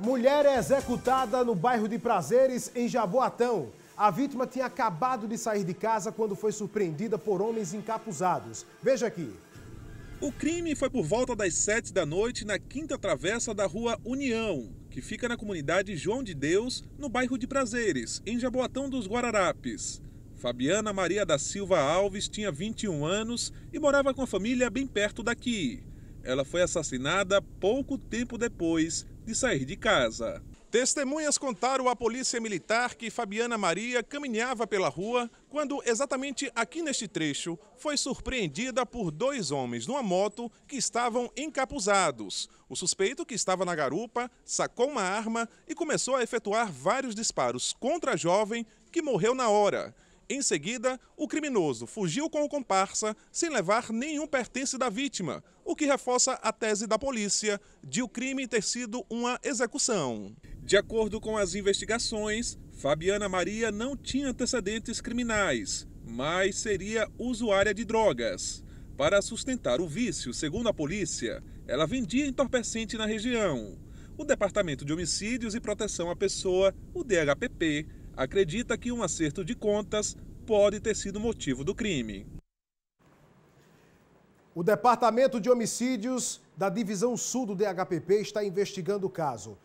Mulher é executada no bairro de Prazeres, em Jaboatão. A vítima tinha acabado de sair de casa quando foi surpreendida por homens encapuzados. Veja aqui. O crime foi por volta das sete da noite na quinta travessa da rua União, que fica na comunidade João de Deus, no bairro de Prazeres, em Jaboatão dos Guararapes. Fabiana Maria da Silva Alves tinha 21 anos e morava com a família bem perto daqui ela foi assassinada pouco tempo depois de sair de casa. Testemunhas contaram à polícia militar que Fabiana Maria caminhava pela rua quando, exatamente aqui neste trecho, foi surpreendida por dois homens numa moto que estavam encapuzados. O suspeito, que estava na garupa, sacou uma arma e começou a efetuar vários disparos contra a jovem, que morreu na hora. Em seguida, o criminoso fugiu com o comparsa sem levar nenhum pertence da vítima, o que reforça a tese da polícia de o crime ter sido uma execução. De acordo com as investigações, Fabiana Maria não tinha antecedentes criminais, mas seria usuária de drogas. Para sustentar o vício, segundo a polícia, ela vendia entorpecente na região. O Departamento de Homicídios e Proteção à Pessoa, o DHPP, acredita que um acerto de contas pode ter sido motivo do crime. O Departamento de Homicídios da Divisão Sul do DHPP está investigando o caso.